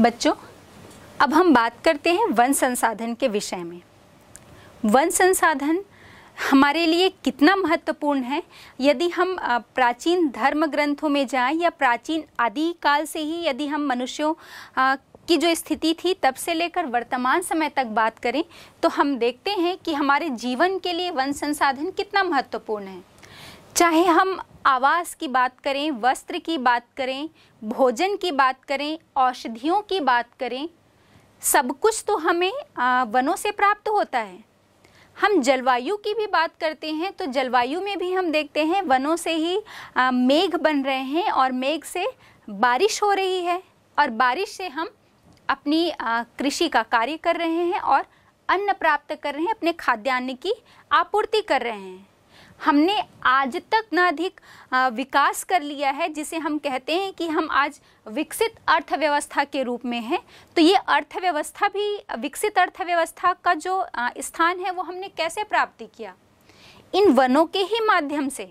बच्चों अब हम बात करते हैं वन संसाधन के विषय में वन संसाधन हमारे लिए कितना महत्वपूर्ण है यदि हम प्राचीन धर्म ग्रंथों में जाएं या प्राचीन आदि काल से ही यदि हम मनुष्यों की जो स्थिति थी तब से लेकर वर्तमान समय तक बात करें तो हम देखते हैं कि हमारे जीवन के लिए वन संसाधन कितना महत्वपूर्ण है चाहे हम आवास की बात करें वस्त्र की बात करें भोजन की बात करें औषधियों की बात करें सब कुछ तो हमें वनों से प्राप्त होता है हम जलवायु की भी बात करते हैं तो जलवायु में भी हम देखते हैं वनों से ही मेघ बन रहे हैं और मेघ से बारिश हो रही है और बारिश से हम अपनी कृषि का कार्य कर रहे हैं और अन्न प्राप्त कर रहे हैं अपने खाद्यान्न की आपूर्ति कर रहे हैं हमने आज तक ना अधिक विकास कर लिया है जिसे हम कहते हैं कि हम आज विकसित अर्थव्यवस्था के रूप में हैं तो ये अर्थव्यवस्था भी विकसित अर्थव्यवस्था का जो स्थान है वो हमने कैसे प्राप्ति किया इन वनों के ही माध्यम से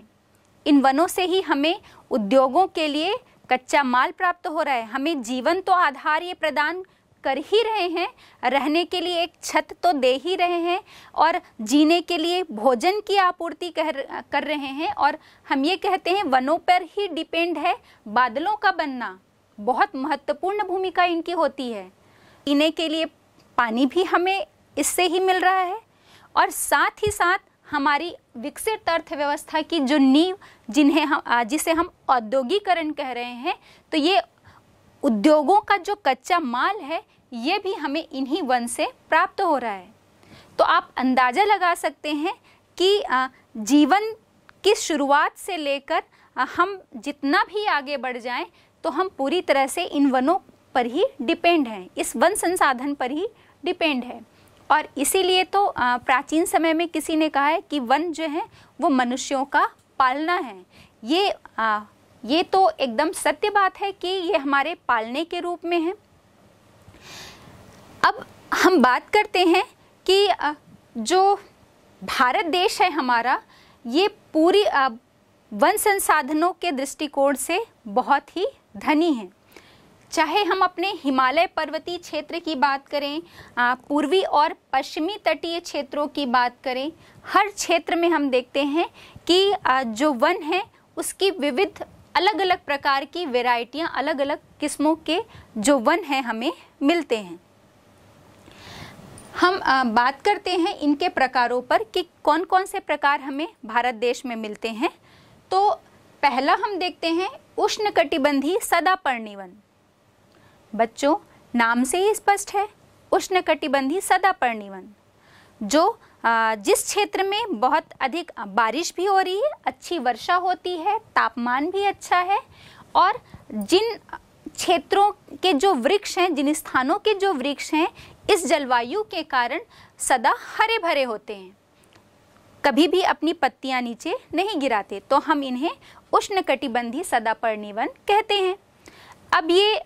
इन वनों से ही हमें उद्योगों के लिए कच्चा माल प्राप्त हो रहा है हमें जीवन तो आधार ये प्रदान कर ही रहे हैं रहने के लिए एक छत तो दे ही रहे हैं और जीने के लिए भोजन की आपूर्ति कर कर रहे हैं और हम ये कहते हैं वनों पर ही डिपेंड है बादलों का बनना बहुत महत्वपूर्ण भूमिका इनकी होती है पीने के लिए पानी भी हमें इससे ही मिल रहा है और साथ ही साथ हमारी विकसित अर्थव्यवस्था की जो नींव जिन्हें हम जिसे हम औद्योगिकरण कह रहे हैं तो ये उद्योगों का जो कच्चा माल है ये भी हमें इन्हीं वन से प्राप्त हो रहा है तो आप अंदाज़ा लगा सकते हैं कि जीवन की शुरुआत से लेकर हम जितना भी आगे बढ़ जाएं तो हम पूरी तरह से इन वनों पर ही डिपेंड हैं इस वन संसाधन पर ही डिपेंड है और इसीलिए तो प्राचीन समय में किसी ने कहा है कि वन जो है वो मनुष्यों का पालना है ये ये तो एकदम सत्य बात है कि ये हमारे पालने के रूप में है अब हम बात करते हैं कि जो भारत देश है हमारा ये पूरी वन संसाधनों के दृष्टिकोण से बहुत ही धनी है चाहे हम अपने हिमालय पर्वतीय क्षेत्र की बात करें पूर्वी और पश्चिमी तटीय क्षेत्रों की बात करें हर क्षेत्र में हम देखते हैं कि जो वन है उसकी विविध अलग अलग प्रकार की वेराइटियाँ अलग अलग किस्मों के जो वन हैं हमें मिलते हैं हम बात करते हैं इनके प्रकारों पर कि कौन कौन से प्रकार हमें भारत देश में मिलते हैं तो पहला हम देखते हैं उष्ण कटिबंधी सदापर्णी वन बच्चों नाम से ही स्पष्ट है उष्ण कटिबंधी सदापर्णी वन जो जिस क्षेत्र में बहुत अधिक बारिश भी हो रही है अच्छी वर्षा होती है तापमान भी अच्छा है और जिन क्षेत्रों के जो वृक्ष हैं जिन स्थानों के जो वृक्ष हैं इस जलवायु के कारण सदा हरे भरे होते हैं कभी भी अपनी पत्तियां नीचे नहीं गिराते तो हम इन्हें उष्ण कटिबंधी सदापर्णी वन कहते हैं अब ये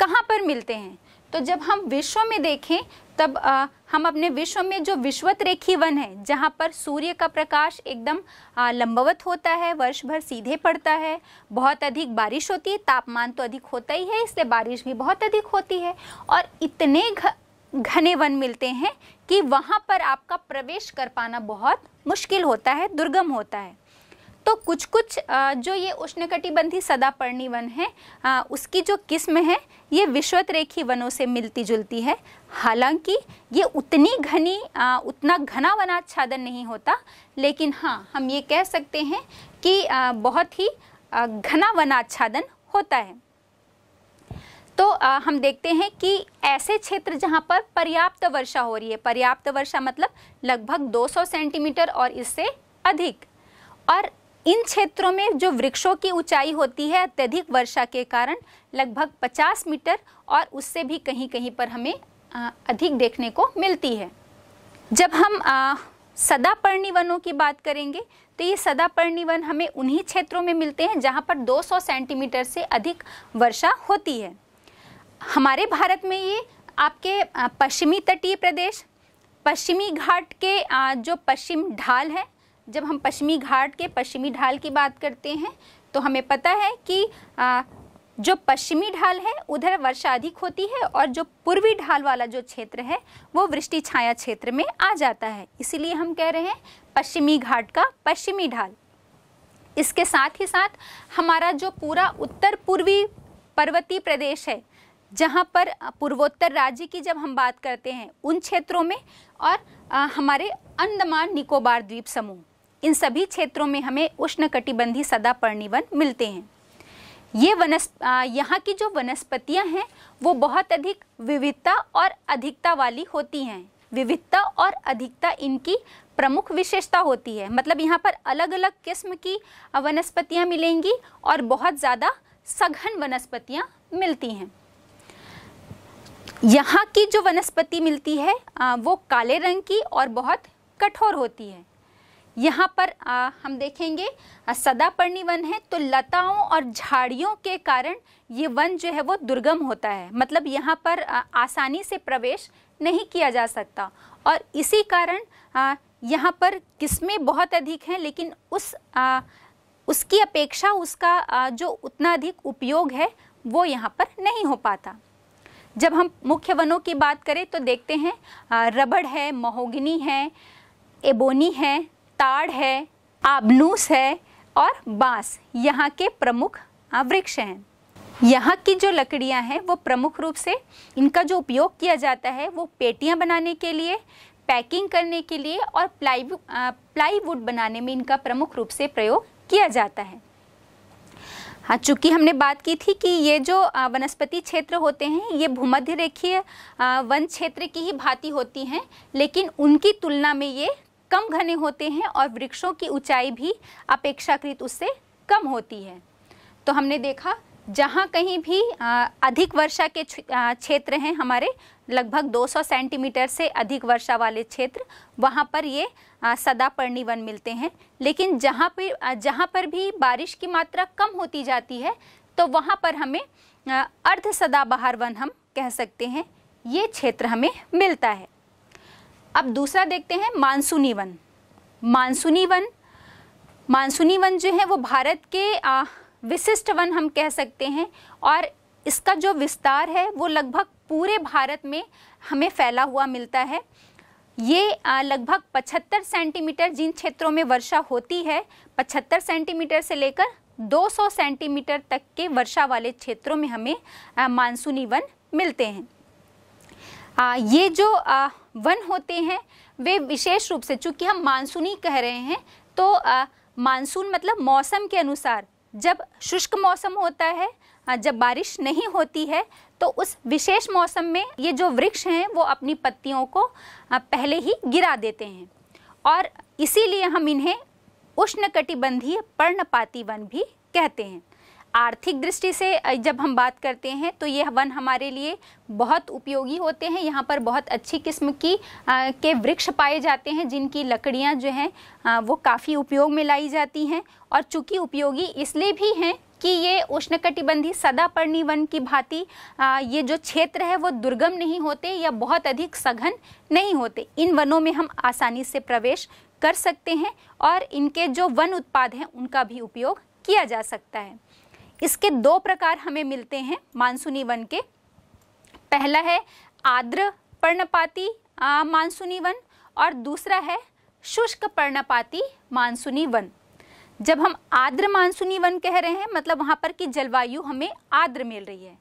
कहाँ पर मिलते हैं तो जब हम विश्व में देखें तब आ, हम अपने विश्व में जो विश्वत रेखी वन है जहाँ पर सूर्य का प्रकाश एकदम लंबवत होता है वर्ष भर सीधे पड़ता है बहुत अधिक बारिश होती है तापमान तो अधिक होता ही है इसलिए बारिश भी बहुत अधिक होती है और इतने घ, घने वन मिलते हैं कि वहाँ पर आपका प्रवेश कर पाना बहुत मुश्किल होता है दुर्गम होता है तो कुछ कुछ जो ये उष्णकटिबंधी सदापर्णी वन है उसकी जो किस्म है ये विश्वत रेखी वनों से मिलती जुलती है हालांकि ये उतनी घनी उतना घना वनाच्छादन नहीं होता लेकिन हाँ हम ये कह सकते हैं कि बहुत ही घना वनाच्छादन होता है तो आ, हम देखते हैं कि ऐसे क्षेत्र जहां पर पर्याप्त वर्षा हो रही है पर्याप्त वर्षा मतलब लगभग 200 सेंटीमीटर और इससे अधिक और इन क्षेत्रों में जो वृक्षों की ऊंचाई होती है अत्यधिक वर्षा के कारण लगभग 50 मीटर और उससे भी कहीं कहीं पर हमें अधिक देखने को मिलती है जब हम आ, सदापर्णी वनों की बात करेंगे तो ये सदापर्णी वन हमें उन्हीं क्षेत्रों में मिलते हैं जहाँ पर 200 सेंटीमीटर से अधिक वर्षा होती है हमारे भारत में ये आपके पश्चिमी तटीय प्रदेश पश्चिमी घाट के जो पश्चिम ढाल है जब हम पश्चिमी घाट के पश्चिमी ढाल की बात करते हैं तो हमें पता है कि आ, जो पश्चिमी ढाल है उधर वर्षा अधिक होती है और जो पूर्वी ढाल वाला जो क्षेत्र है वो वृष्टि छाया क्षेत्र में आ जाता है इसीलिए हम कह रहे हैं पश्चिमी घाट का पश्चिमी ढाल इसके साथ ही साथ हमारा जो पूरा उत्तर पूर्वी पर्वतीय प्रदेश है जहाँ पर पूर्वोत्तर राज्य की जब हम बात करते हैं उन क्षेत्रों में और हमारे अंडमान निकोबार द्वीप समूह इन सभी क्षेत्रों में हमें उष्ण कटिबंधी सदापर्णी वन मिलते हैं ये वनस् यहाँ की जो वनस्पतियाँ हैं वो बहुत अधिक विविधता और अधिकता वाली होती हैं विविधता और अधिकता इनकी प्रमुख विशेषता होती है मतलब यहाँ पर अलग अलग किस्म की वनस्पतियाँ मिलेंगी और बहुत ज़्यादा सघन वनस्पतियाँ मिलती हैं यहाँ की जो वनस्पति मिलती है वो काले रंग की और बहुत कठोर होती है यहाँ पर आ, हम देखेंगे सदापर्णी वन है तो लताओं और झाड़ियों के कारण ये वन जो है वो दुर्गम होता है मतलब यहाँ पर आ, आसानी से प्रवेश नहीं किया जा सकता और इसी कारण आ, यहाँ पर किस्में बहुत अधिक हैं लेकिन उस आ, उसकी अपेक्षा उसका आ, जो उतना अधिक उपयोग है वो यहाँ पर नहीं हो पाता जब हम मुख्य वनों की बात करें तो देखते हैं रबड़ है महोगनी है एबोनी है ताड़ है आबनूस है और बांस यहाँ के प्रमुख वृक्ष हैं यहाँ की जो लकड़ियाँ हैं वो प्रमुख रूप से इनका जो उपयोग किया जाता है वो पेटियाँ बनाने के लिए पैकिंग करने के लिए और प्लाई प्लाईवुड बनाने में इनका प्रमुख रूप से प्रयोग किया जाता है हाँ चूँकि हमने बात की थी कि ये जो वनस्पति क्षेत्र होते हैं ये भूमध्य रेखीय वन क्षेत्र की ही भांति होती हैं लेकिन उनकी तुलना में ये कम घने होते हैं और वृक्षों की ऊंचाई भी अपेक्षाकृत उससे कम होती है तो हमने देखा जहाँ कहीं भी अधिक वर्षा के क्षेत्र हैं हमारे लगभग 200 सेंटीमीटर से अधिक वर्षा वाले क्षेत्र वहाँ पर ये सदापर्णी वन मिलते हैं लेकिन जहाँ पर जहाँ पर भी बारिश की मात्रा कम होती जाती है तो वहाँ पर हमें अर्ध सदाबहार वन हम कह सकते हैं ये क्षेत्र हमें मिलता है अब दूसरा देखते हैं मानसूनी वन मानसूनी वन मानसूनी वन जो है वो भारत के विशिष्ट वन हम कह सकते हैं और इसका जो विस्तार है वो लगभग पूरे भारत में हमें फैला हुआ मिलता है ये लगभग 75 सेंटीमीटर जिन क्षेत्रों में वर्षा होती है 75 सेंटीमीटर से लेकर 200 सेंटीमीटर तक के वर्षा वाले क्षेत्रों में हमें मानसूनी वन मिलते हैं आ, ये जो आ, वन होते हैं वे विशेष रूप से चूँकि हम मानसूनी कह रहे हैं तो मानसून मतलब मौसम के अनुसार जब शुष्क मौसम होता है जब बारिश नहीं होती है तो उस विशेष मौसम में ये जो वृक्ष हैं वो अपनी पत्तियों को पहले ही गिरा देते हैं और इसीलिए हम इन्हें उष्णकटिबंधीय पर्णपाती वन भी कहते हैं आर्थिक दृष्टि से जब हम बात करते हैं तो ये वन हमारे लिए बहुत उपयोगी होते हैं यहाँ पर बहुत अच्छी किस्म की आ, के वृक्ष पाए जाते हैं जिनकी लकड़ियाँ जो हैं वो काफ़ी उपयोग में लाई जाती हैं और चूँकि उपयोगी इसलिए भी हैं कि ये उष्णकटिबंधीय सदापर्णी वन की भांति ये जो क्षेत्र है वो दुर्गम नहीं होते या बहुत अधिक सघन नहीं होते इन वनों में हम आसानी से प्रवेश कर सकते हैं और इनके जो वन उत्पाद हैं उनका भी उपयोग किया जा सकता है इसके दो प्रकार हमें मिलते हैं मानसूनी वन के पहला है आर्द्र पर्णपाती मानसूनी वन और दूसरा है शुष्क पर्णपाती मानसूनी वन जब हम आर्द्र मानसूनी वन कह रहे हैं मतलब वहाँ पर की जलवायु हमें आर्द्र मिल रही है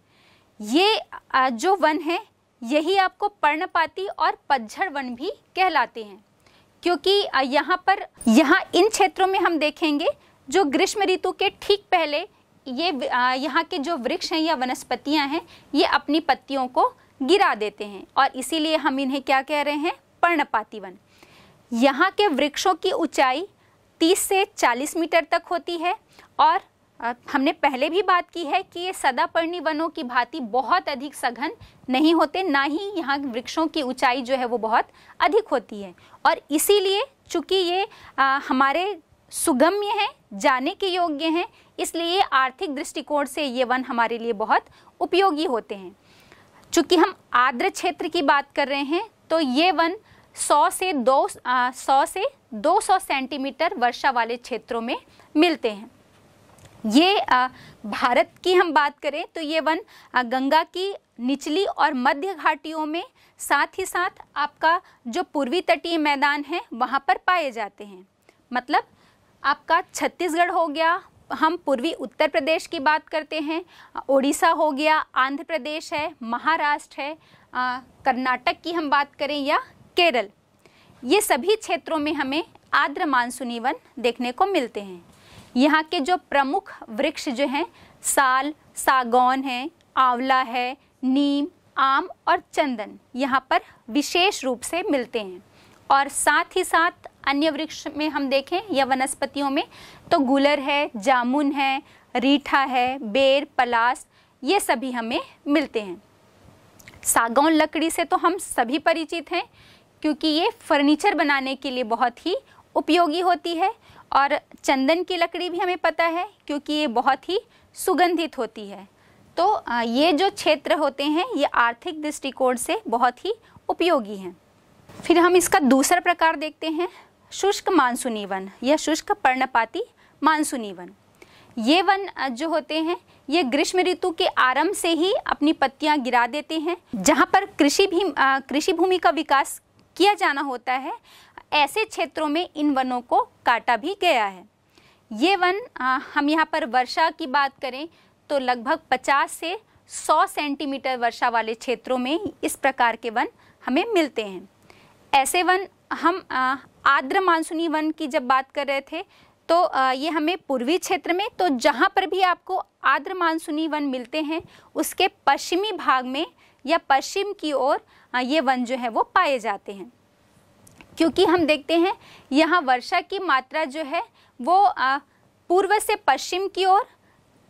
ये जो वन है यही आपको पर्णपाती और पतझड़ वन भी कहलाते हैं क्योंकि यहाँ पर यहाँ इन क्षेत्रों में हम देखेंगे जो ग्रीष्म ऋतु के ठीक पहले ये यहाँ के जो वृक्ष हैं या वनस्पतियाँ हैं ये अपनी पत्तियों को गिरा देते हैं और इसीलिए हम इन्हें क्या कह रहे हैं पर्णपाती वन यहाँ के वृक्षों की ऊंचाई 30 से 40 मीटर तक होती है और हमने पहले भी बात की है कि ये सदापर्णी वनों की भांति बहुत अधिक सघन नहीं होते ना ही यहाँ वृक्षों की ऊंचाई जो है वो बहुत अधिक होती है और इसीलिए चूंकि ये आ, हमारे सुगम्य हैं जाने के योग्य हैं इसलिए आर्थिक दृष्टिकोण से ये वन हमारे लिए बहुत उपयोगी होते हैं चूँकि हम आर्द्र क्षेत्र की बात कर रहे हैं तो ये वन 100 से दो सौ से 200 सेंटीमीटर वर्षा वाले क्षेत्रों में मिलते हैं ये भारत की हम बात करें तो ये वन गंगा की निचली और मध्य घाटियों में साथ ही साथ आपका जो पूर्वी तटीय मैदान है वहाँ पर पाए जाते हैं मतलब आपका छत्तीसगढ़ हो गया हम पूर्वी उत्तर प्रदेश की बात करते हैं ओडिशा हो गया आंध्र प्रदेश है महाराष्ट्र है कर्नाटक की हम बात करें या केरल ये सभी क्षेत्रों में हमें आर्द्र मानसूनी वन देखने को मिलते हैं यहाँ के जो प्रमुख वृक्ष जो हैं साल सागौन है आंवला है नीम आम और चंदन यहाँ पर विशेष रूप से मिलते हैं और साथ ही साथ अन्य वृक्ष में हम देखें या वनस्पतियों में तो गुलर है जामुन है रीठा है बेर पलास ये सभी हमें मिलते हैं सागौन लकड़ी से तो हम सभी परिचित हैं क्योंकि ये फर्नीचर बनाने के लिए बहुत ही उपयोगी होती है और चंदन की लकड़ी भी हमें पता है क्योंकि ये बहुत ही सुगंधित होती है तो ये जो क्षेत्र होते हैं ये आर्थिक दृष्टिकोण से बहुत ही उपयोगी हैं फिर हम इसका दूसरा प्रकार देखते हैं शुष्क मानसूनी वन या शुष्क पर्णपाती मानसूनी वन ये वन जो होते हैं ये ग्रीष्म ऋतु के आरंभ से ही अपनी पत्तियां गिरा देते हैं जहाँ पर कृषि भी कृषि भूमि का विकास किया जाना होता है ऐसे क्षेत्रों में इन वनों को काटा भी गया है ये वन आ, हम यहाँ पर वर्षा की बात करें तो लगभग 50 से 100 सेंटीमीटर वर्षा वाले क्षेत्रों में इस प्रकार के वन हमें मिलते हैं ऐसे वन हम आर्द्र मानसूनी वन की जब बात कर रहे थे तो ये हमें पूर्वी क्षेत्र में तो जहाँ पर भी आपको आर्द्र मानसूनी वन मिलते हैं उसके पश्चिमी भाग में या पश्चिम की ओर ये वन जो है वो पाए जाते हैं क्योंकि हम देखते हैं यहाँ वर्षा की मात्रा जो है वो पूर्व से पश्चिम की ओर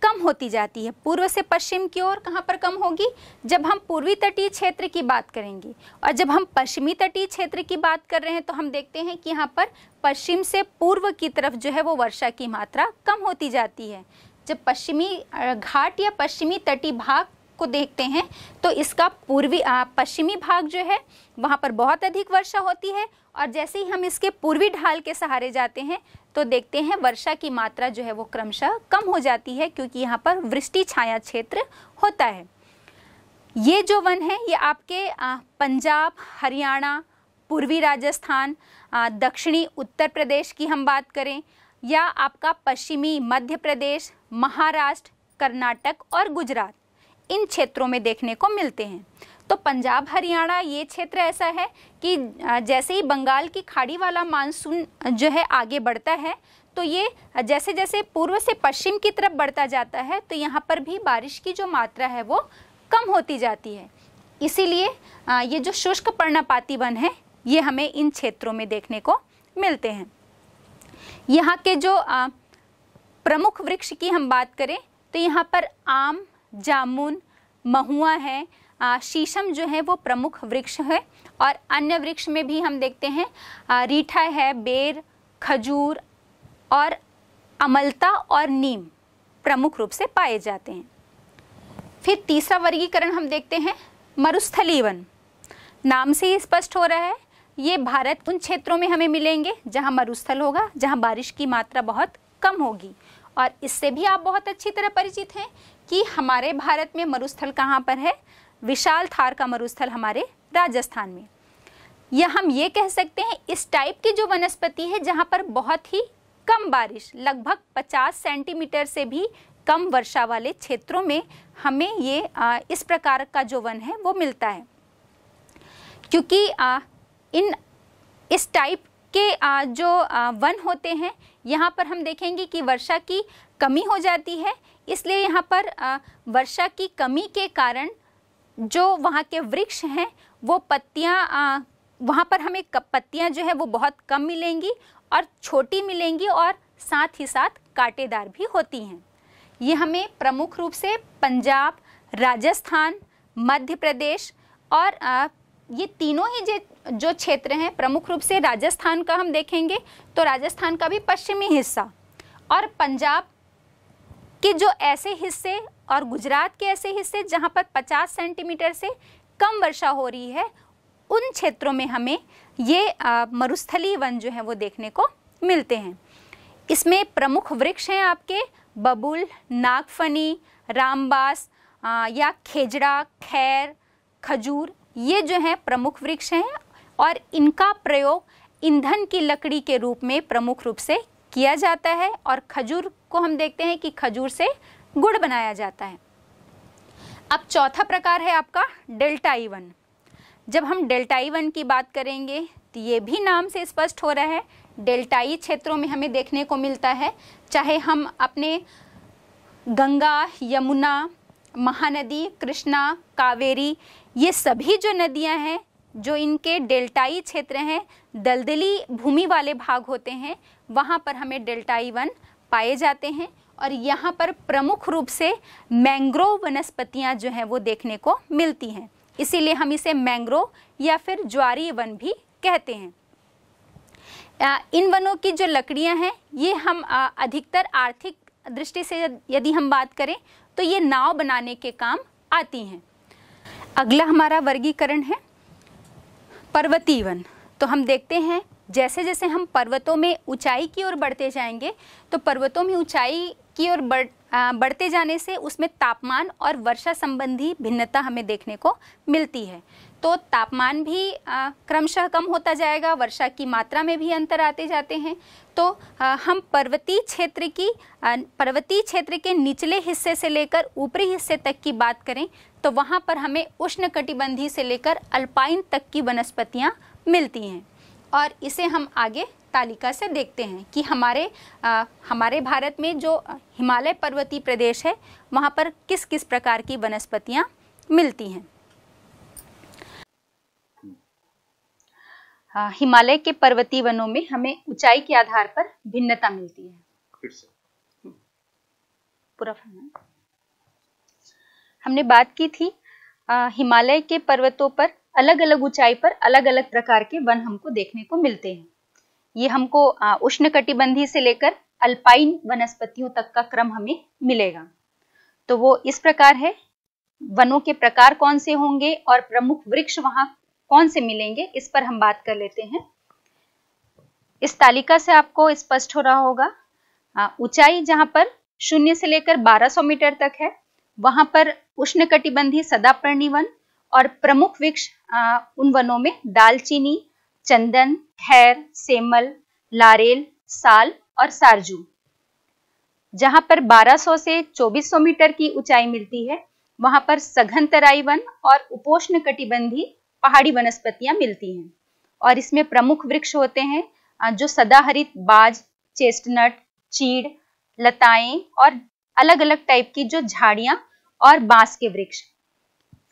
कम होती जाती है पूर्व से पश्चिम की ओर कहाँ पर कम होगी जब हम पूर्वी तटीय क्षेत्र की बात करेंगे और जब हम पश्चिमी तटीय क्षेत्र की बात कर रहे हैं तो हम देखते हैं कि यहाँ पर पश्चिम से पूर्व की तरफ जो है वो वर्षा की मात्रा कम होती जाती है जब पश्चिमी घाट या पश्चिमी तटीय भाग को देखते हैं तो इसका पूर्वी पश्चिमी भाग जो है वहाँ पर बहुत अधिक वर्षा होती है और जैसे ही हम इसके पूर्वी ढाल के सहारे जाते हैं तो देखते हैं वर्षा की मात्रा जो है वो क्रमशः कम हो जाती है क्योंकि यहाँ पर वृष्टि छाया क्षेत्र होता है ये जो वन है ये आपके पंजाब हरियाणा पूर्वी राजस्थान दक्षिणी उत्तर प्रदेश की हम बात करें या आपका पश्चिमी मध्य प्रदेश महाराष्ट्र कर्नाटक और गुजरात इन क्षेत्रों में देखने को मिलते हैं तो पंजाब हरियाणा ये क्षेत्र ऐसा है कि जैसे ही बंगाल की खाड़ी वाला मानसून जो है आगे बढ़ता है तो ये जैसे जैसे पूर्व से पश्चिम की तरफ बढ़ता जाता है तो यहाँ पर भी बारिश की जो मात्रा है वो कम होती जाती है इसीलिए ये जो शुष्क पर्णपाती वन है ये हमें इन क्षेत्रों में देखने को मिलते हैं यहाँ के जो प्रमुख वृक्ष की हम बात करें तो यहाँ पर आम जामुन महुआ है शीशम जो है वो प्रमुख वृक्ष है और अन्य वृक्ष में भी हम देखते हैं रीठा है बेर खजूर और अमलता और नीम प्रमुख रूप से पाए जाते हैं फिर तीसरा वर्गीकरण हम देखते हैं मरुस्थली वन नाम से ही स्पष्ट हो रहा है ये भारत उन क्षेत्रों में हमें मिलेंगे जहाँ मरुस्थल होगा जहाँ बारिश की मात्रा बहुत कम होगी और इससे भी आप बहुत अच्छी तरह परिचित हैं कि हमारे भारत में मरुस्थल कहाँ पर है विशाल थार का मरुस्थल हमारे राजस्थान में यह हम ये कह सकते हैं इस टाइप की जो वनस्पति है जहाँ पर बहुत ही कम बारिश लगभग 50 सेंटीमीटर से भी कम वर्षा वाले क्षेत्रों में हमें ये आ, इस प्रकार का जो वन है वो मिलता है क्योंकि आ, इन इस टाइप के आ, जो आ, वन होते हैं यहाँ पर हम देखेंगे कि वर्षा की कमी हो जाती है इसलिए यहाँ पर वर्षा की कमी के कारण जो वहाँ के वृक्ष हैं वो पत्तियाँ वहाँ पर हमें पत्तियाँ जो है वो बहुत कम मिलेंगी और छोटी मिलेंगी और साथ ही साथ कांटेदार भी होती हैं ये हमें प्रमुख रूप से पंजाब राजस्थान मध्य प्रदेश और ये तीनों ही जो क्षेत्र हैं प्रमुख रूप से राजस्थान का हम देखेंगे तो राजस्थान का भी पश्चिमी हिस्सा और पंजाब कि जो ऐसे हिस्से और गुजरात के ऐसे हिस्से जहां पर 50 सेंटीमीटर से कम वर्षा हो रही है उन क्षेत्रों में हमें ये मरुस्थली वन जो है वो देखने को मिलते हैं इसमें प्रमुख वृक्ष हैं आपके बबुल नागफनी रामबास या खेजड़ा खैर खजूर ये जो हैं प्रमुख वृक्ष हैं और इनका प्रयोग ईंधन की लकड़ी के रूप में प्रमुख रूप से किया जाता है और खजूर को हम देखते हैं कि खजूर से गुड़ बनाया जाता है अब चौथा प्रकार है आपका डेल्टा ई वन जब हम डेल्टा ई वन की बात करेंगे तो ये भी नाम से स्पष्ट हो रहा है डेल्टाई क्षेत्रों में हमें देखने को मिलता है चाहे हम अपने गंगा यमुना महानदी कृष्णा कावेरी ये सभी जो नदियां हैं जो इनके डेल्टाई क्षेत्र हैं दलदली भूमि वाले भाग होते हैं वहाँ पर हमें डेल्टा ई वन पाए जाते हैं और यहाँ पर प्रमुख रूप से मैंग्रोव वनस्पतियाँ जो हैं वो देखने को मिलती हैं इसीलिए हम इसे मैंग्रोव या फिर ज्वारी वन भी कहते हैं इन वनों की जो लकड़ियाँ हैं ये हम अधिकतर आर्थिक दृष्टि से यदि हम बात करें तो ये नाव बनाने के काम आती हैं अगला हमारा वर्गीकरण है पर्वतीय वन तो हम देखते हैं जैसे जैसे हम पर्वतों में ऊंचाई की ओर बढ़ते जाएंगे तो पर्वतों में ऊंचाई की ओर बढ़ बढ़ते जाने से उसमें तापमान और वर्षा संबंधी भिन्नता हमें देखने को मिलती है तो तापमान भी क्रमशः कम होता जाएगा वर्षा की मात्रा में भी अंतर आते जाते हैं तो आ, हम पर्वतीय क्षेत्र की पर्वतीय क्षेत्र के निचले हिस्से से लेकर ऊपरी हिस्से तक की बात करें तो वहाँ पर हमें उष्ण कटिबंधी से लेकर अल्पाइन तक की वनस्पतियाँ मिलती हैं और इसे हम आगे तालिका से देखते हैं कि हमारे आ, हमारे भारत में जो हिमालय पर्वतीय प्रदेश है वहाँ पर किस किस प्रकार की वनस्पतियाँ मिलती हैं हिमालय के पर्वतीय वनों में हमें ऊंचाई के आधार पर भिन्नता मिलती है हम्म। पूरा हमने बात की थी हिमालय के पर्वतों पर अलग अलग ऊंचाई पर अलग अलग प्रकार के वन हमको देखने को मिलते हैं ये हमको उष्ण कटिबंधी से लेकर अल्पाइन वनस्पतियों तक का क्रम हमें मिलेगा तो वो इस प्रकार है वनों के प्रकार कौन से होंगे और प्रमुख वृक्ष वहां कौन से मिलेंगे इस पर हम बात कर लेते हैं इस तालिका से आपको स्पष्ट हो रहा होगा ऊंचाई जहां पर शून्य से लेकर 1200 मीटर तक है वहां पर उष्ण कटिबंधी सदापर्णी वन और प्रमुख वृक्ष उन वनों में दालचीनी चंदन खैर सेमल लारेल साल और सारजू जहां पर 1200 से 2400 मीटर की ऊंचाई मिलती है वहां पर सघन तराई वन और उपोष्ण कटिबंधी पहाड़ी वनस्पतियां मिलती हैं और इसमें प्रमुख वृक्ष होते हैं जो सदाहरित बाज चेस्टनट चीड़ लताएं और अलग अलग टाइप की जो झाड़ियां और बांस के वृक्ष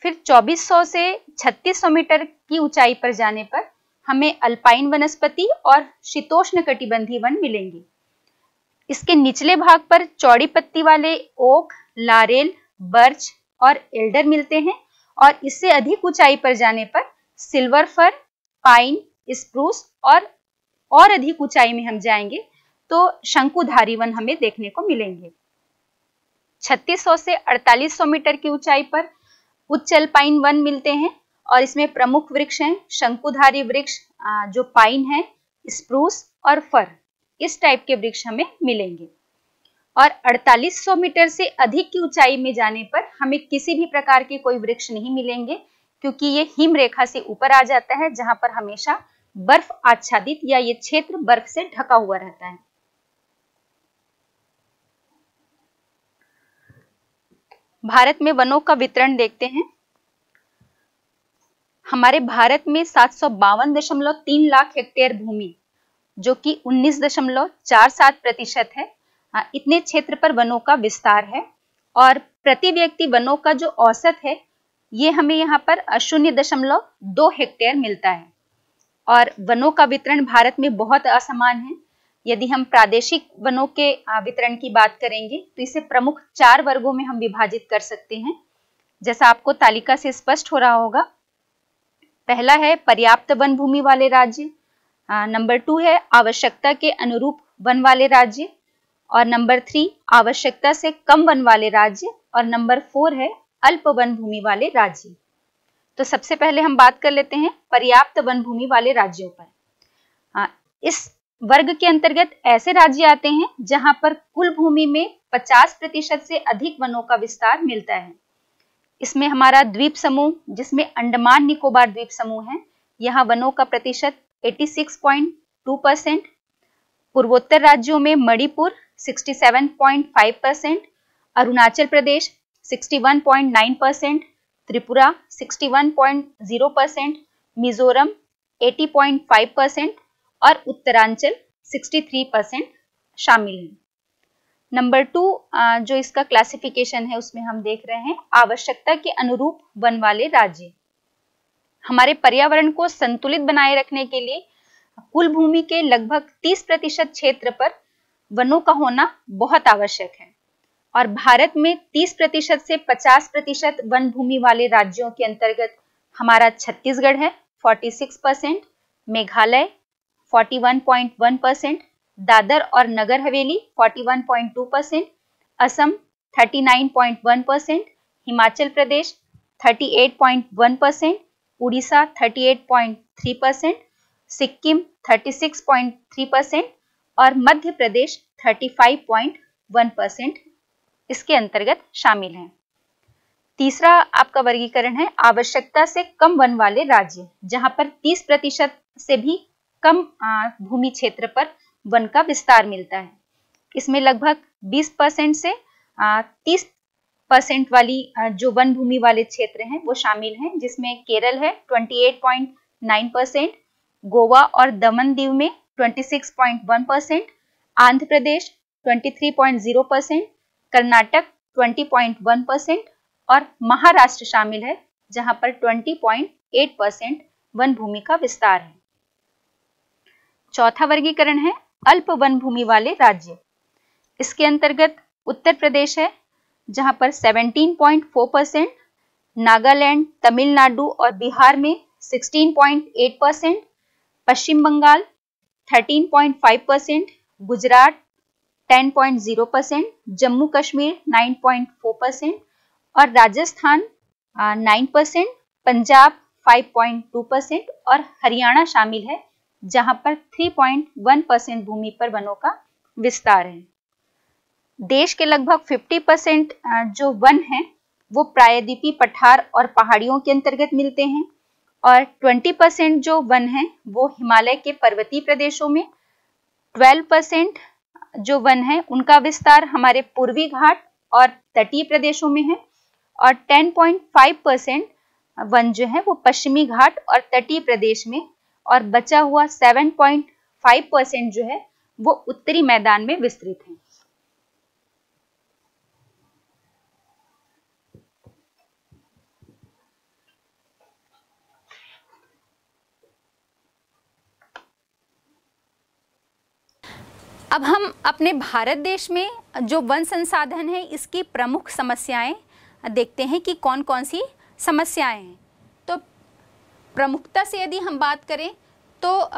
फिर 2400 से 3600 मीटर की ऊंचाई पर जाने पर हमें अल्पाइन वनस्पति और शीतोष्ण कटिबंधी वन मिलेंगे इसके निचले भाग पर चौड़ी पत्ती वाले ओक लारेल बर्च और एल्डर मिलते हैं और इससे अधिक ऊंचाई पर जाने पर सिल्वर फर पाइन स्प्रूस और और अधिक ऊंचाई में हम जाएंगे तो शंकुधारी वन हमें देखने को मिलेंगे 3600 से 4800 मीटर की ऊंचाई पर उच्चल पाइन वन मिलते हैं और इसमें प्रमुख वृक्ष हैं शंकुधारी वृक्ष जो पाइन है स्प्रूस और फर इस टाइप के वृक्ष हमें मिलेंगे और 4800 मीटर से अधिक की ऊंचाई में जाने पर हमें किसी भी प्रकार के कोई वृक्ष नहीं मिलेंगे क्योंकि ये हिम रेखा से ऊपर आ जाता है जहां पर हमेशा बर्फ आच्छादित या ये क्षेत्र बर्फ से ढका हुआ रहता है भारत में वनों का वितरण देखते हैं हमारे भारत में सात लाख हेक्टेयर भूमि जो कि 19.47 प्रतिशत है हाँ, इतने क्षेत्र पर वनों का विस्तार है और प्रति व्यक्ति वनों का जो औसत है ये हमें यहाँ पर शून्य दशमलव दो हेक्टेयर मिलता है और वनों का वितरण भारत में बहुत असमान है यदि हम प्रादेशिक वनों के वितरण की बात करेंगे तो इसे प्रमुख चार वर्गों में हम विभाजित कर सकते हैं जैसा आपको तालिका से स्पष्ट हो रहा होगा पहला है पर्याप्त वन भूमि वाले राज्य नंबर टू है आवश्यकता के अनुरूप वन वाले राज्य और नंबर थ्री आवश्यकता से कम वन वाले राज्य और नंबर फोर है अल्प वन भूमि वाले राज्य तो सबसे पहले हम बात कर लेते हैं पर्याप्त वन भूमि वाले राज्यों पर इस वर्ग के अंतर्गत ऐसे राज्य आते हैं जहां पर कुल भूमि में 50 प्रतिशत से अधिक वनों का विस्तार मिलता है इसमें हमारा द्वीप समूह जिसमें अंडमान निकोबार द्वीप समूह है यहाँ वनों का प्रतिशत 86.2 परसेंट पूर्वोत्तर राज्यों में Manipur 67.5 percent Arunachal Pradesh 61.9 percent Tripura 61.0 percent Mizoram 80.5 percent और उत्तरांचल 63 परसेंट शामिल है नंबर टू जो इसका क्लासिफिकेशन है उसमें हम देख रहे हैं आवश्यकता के अनुरूप वन वाले राज्य हमारे पर्यावरण को संतुलित बनाए रखने के लिए कुल भूमि के लगभग 30 प्रतिशत क्षेत्र पर वनों का होना बहुत आवश्यक है और भारत में 30 प्रतिशत से 50 प्रतिशत वन भूमि वाले राज्यों के अंतर्गत हमारा छत्तीसगढ़ है 46 परसेंट मेघालय 41.1 परसेंट दादर और Nagar Haveli 41.2 percent Assam 39.1 percent Himachal Pradesh 38.1 percent Orissa 38.3 percent Sikkim 36.3 percent और मध्य प्रदेश 35.1 परसेंट इसके अंतर्गत शामिल हैं तीसरा आपका वर्गीकरण है आवश्यकता से कम वन वाले राज्य जहां पर 30 प्रतिशत से भी कम भूमि क्षेत्र पर वन का विस्तार मिलता है इसमें लगभग 20 परसेंट से 30 परसेंट वाली जो वन भूमि वाले क्षेत्र हैं वो शामिल हैं जिसमें केरल है 28.9 परसेंट गोवा और दमन दीव में 26.1 percent Andhra Pradesh 23.0 percent Karnataka 20.1 percent और महाराष्ट्र शामिल है जहां पर 20.8 परसेंट वन भूमि का विस्तार है चौथा वर्गीकरण है अल्प वन भूमि वाले राज्य इसके अंतर्गत उत्तर प्रदेश है जहां पर 17.4 परसेंट नागालैंड तमिलनाडु और बिहार में 16.8 percent Paschim Bangal 13.5 percent Gujarat 10.0 percent Jammu Kashmir 9.4 percent और राजस्थान 9 परसेंट पंजाब 5.2 परसेंट और हरियाणा शामिल है जहां पर 3.1 परसेंट भूमि पर वनों का विस्तार है देश के लगभग 50 परसेंट जो वन है वो प्रायद्वीपी पठार और पहाड़ियों के अंतर्गत मिलते हैं और 20 परसेंट जो वन है वो हिमालय के पर्वतीय प्रदेशों में 12 परसेंट जो वन है उनका विस्तार हमारे पूर्वी घाट और तटीय प्रदेशों में है और 10.5 परसेंट वन जो है वो पश्चिमी घाट और तटीय प्रदेश में और बचा हुआ 7.5 परसेंट जो है वो उत्तरी मैदान में विस्तृत है अब हम अपने भारत देश में जो वन संसाधन है इसकी प्रमुख समस्याएं देखते हैं कि कौन कौन सी समस्याएं हैं प्रमुखता से यदि हम बात करें तो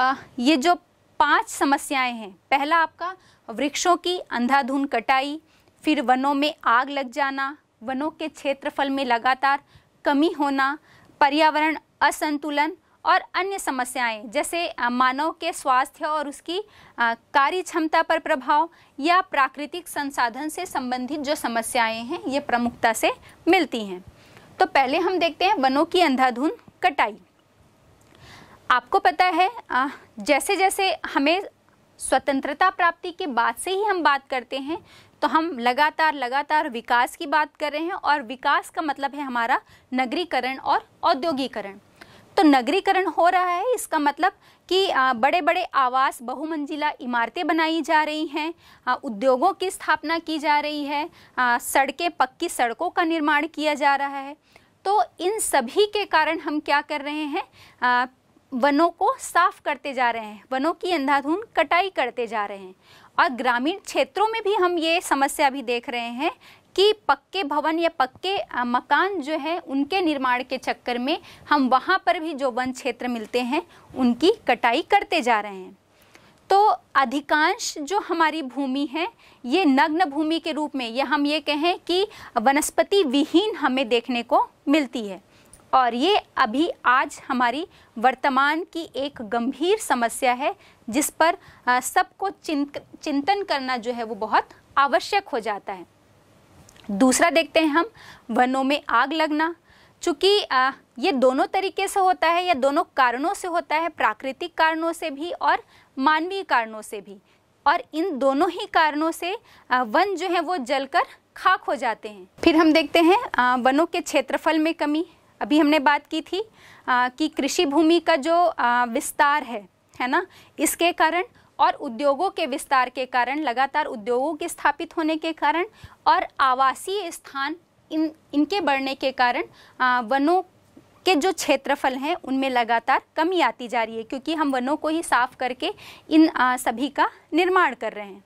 ये जो पांच समस्याएं हैं पहला आपका वृक्षों की अंधाधुन कटाई फिर वनों में आग लग जाना वनों के क्षेत्रफल में लगातार कमी होना पर्यावरण असंतुलन और अन्य समस्याएं जैसे मानव के स्वास्थ्य और उसकी कार्य क्षमता पर प्रभाव या प्राकृतिक संसाधन से संबंधित जो समस्याएं हैं ये प्रमुखता से मिलती हैं तो पहले हम देखते हैं वनों की अंधाधुन कटाई आपको पता है जैसे जैसे हमें स्वतंत्रता प्राप्ति के बाद से ही हम बात करते हैं तो हम लगातार लगातार विकास की बात कर रहे हैं और विकास का मतलब है हमारा नगरीकरण और औद्योगिकरण तो नगरीकरण हो रहा है इसका मतलब कि बड़े बड़े आवास बहुमंजिला इमारतें बनाई जा रही हैं उद्योगों की स्थापना की जा रही है सड़कें पक्की सड़कों का निर्माण किया जा रहा है तो इन सभी के कारण हम क्या कर रहे हैं वनों को साफ करते जा रहे हैं वनों की अंधाधुंध कटाई करते जा रहे हैं और ग्रामीण क्षेत्रों में भी हम ये समस्या भी देख रहे हैं कि पक्के भवन या पक्के मकान जो है उनके निर्माण के चक्कर में हम वहाँ पर भी जो वन क्षेत्र मिलते हैं उनकी कटाई करते जा रहे हैं तो अधिकांश जो हमारी भूमि है ये नग्न भूमि के रूप में या हम ये कहें कि वनस्पति विहीन हमें देखने को मिलती है और ये अभी आज हमारी वर्तमान की एक गंभीर समस्या है जिस पर सबको चिंतन करना जो है वो बहुत आवश्यक हो जाता है दूसरा देखते हैं हम वनों में आग लगना चूँकि ये दोनों तरीके से होता है या दोनों कारणों से होता है प्राकृतिक कारणों से भी और मानवीय कारणों से भी और इन दोनों ही कारणों से वन जो है वो जलकर खाक हो जाते हैं फिर हम देखते हैं वनों के क्षेत्रफल में कमी अभी हमने बात की थी आ, कि कृषि भूमि का जो आ, विस्तार है है ना इसके कारण और उद्योगों के विस्तार के कारण लगातार उद्योगों के स्थापित होने के कारण और आवासीय स्थान इन इनके बढ़ने के कारण आ, वनों के जो क्षेत्रफल हैं उनमें लगातार कमी आती जा रही है क्योंकि हम वनों को ही साफ करके इन आ, सभी का निर्माण कर रहे हैं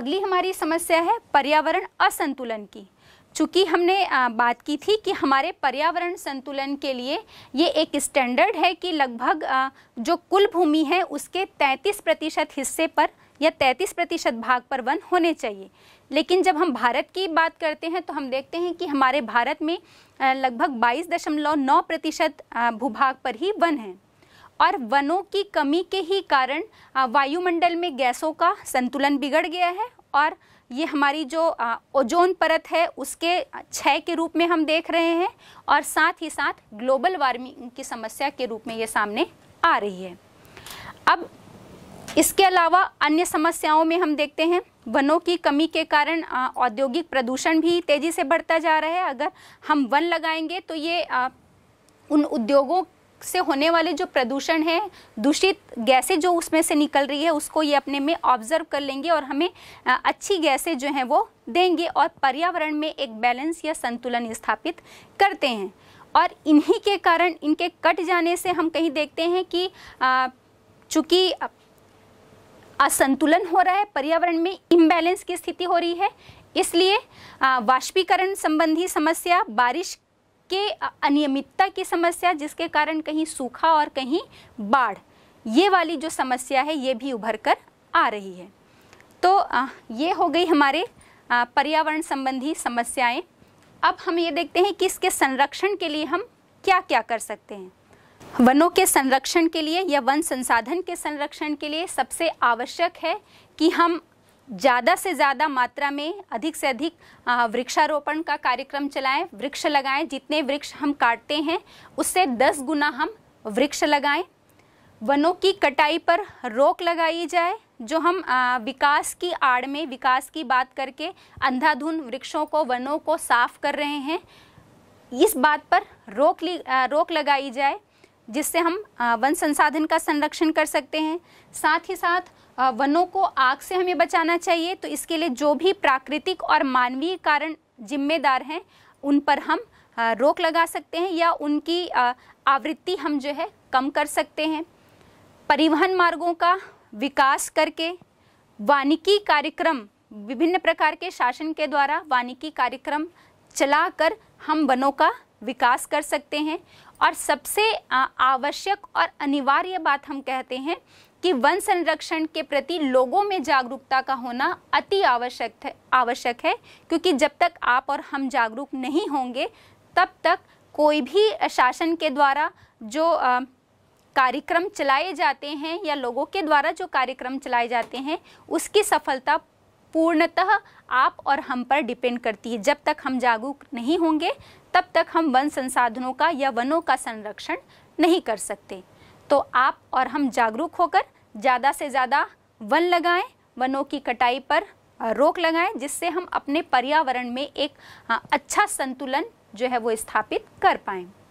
अगली हमारी समस्या है पर्यावरण असंतुलन की चूँकि हमने बात की थी कि हमारे पर्यावरण संतुलन के लिए ये एक स्टैंडर्ड है कि लगभग जो कुल भूमि है उसके 33 प्रतिशत हिस्से पर या 33 प्रतिशत भाग पर वन होने चाहिए लेकिन जब हम भारत की बात करते हैं तो हम देखते हैं कि हमारे भारत में लगभग 22.9 प्रतिशत भूभाग पर ही वन है और वनों की कमी के ही कारण वायुमंडल में गैसों का संतुलन बिगड़ गया है और ये हमारी जो ओजोन परत है उसके क्षय के रूप में हम देख रहे हैं और साथ ही साथ ग्लोबल वार्मिंग की समस्या के रूप में ये सामने आ रही है अब इसके अलावा अन्य समस्याओं में हम देखते हैं वनों की कमी के कारण औद्योगिक प्रदूषण भी तेज़ी से बढ़ता जा रहा है अगर हम वन लगाएंगे तो ये उन उद्योगों से होने वाले जो प्रदूषण है दूषित गैसें जो उसमें से निकल रही है उसको ये अपने में ऑब्जर्व कर लेंगे और हमें अच्छी गैसें जो हैं वो देंगे और पर्यावरण में एक बैलेंस या संतुलन स्थापित करते हैं और इन्हीं के कारण इनके कट जाने से हम कहीं देखते हैं कि चूँकि असंतुलन हो रहा है पर्यावरण में इम्बैलेंस की स्थिति हो रही है इसलिए वाष्पीकरण संबंधी समस्या बारिश के अनियमितता की समस्या जिसके कारण कहीं सूखा और कहीं बाढ़ ये वाली जो समस्या है ये भी उभर कर आ रही है तो ये हो गई हमारे पर्यावरण संबंधी समस्याएं अब हम ये देखते हैं कि इसके संरक्षण के लिए हम क्या क्या कर सकते हैं वनों के संरक्षण के लिए या वन संसाधन के संरक्षण के लिए सबसे आवश्यक है कि हम ज़्यादा से ज़्यादा मात्रा में अधिक से अधिक वृक्षारोपण का कार्यक्रम चलाएं वृक्ष लगाएं जितने वृक्ष हम काटते हैं उससे दस गुना हम वृक्ष लगाएं वनों की कटाई पर रोक लगाई जाए जो हम विकास की आड़ में विकास की बात करके अंधाधुन वृक्षों को वनों को साफ कर रहे हैं इस बात पर रोक ली रोक लगाई जाए जिससे हम वन संसाधन का संरक्षण कर सकते हैं साथ ही साथ वनों को आग से हमें बचाना चाहिए तो इसके लिए जो भी प्राकृतिक और मानवीय कारण जिम्मेदार हैं उन पर हम रोक लगा सकते हैं या उनकी आवृत्ति हम जो है कम कर सकते हैं परिवहन मार्गों का विकास करके वानिकी कार्यक्रम विभिन्न प्रकार के शासन के द्वारा वानिकी कार्यक्रम चलाकर हम वनों का विकास कर सकते हैं और सबसे आवश्यक और अनिवार्य बात हम कहते हैं कि वन संरक्षण के प्रति लोगों में जागरूकता का होना अति आवश्यक है आवश्यक है क्योंकि जब तक आप और हम जागरूक नहीं होंगे तब तक कोई भी शासन के द्वारा जो आ, कार्यक्रम चलाए जाते हैं या लोगों के द्वारा जो कार्यक्रम चलाए जाते हैं उसकी सफलता पूर्णतः आप और हम पर डिपेंड करती है जब तक हम जागरूक नहीं होंगे तब तक हम वन संसाधनों का या वनों का संरक्षण नहीं कर सकते तो आप और हम जागरूक होकर ज़्यादा से ज़्यादा वन लगाएं वनों की कटाई पर रोक लगाएं जिससे हम अपने पर्यावरण में एक अच्छा संतुलन जो है वो स्थापित कर पाएँ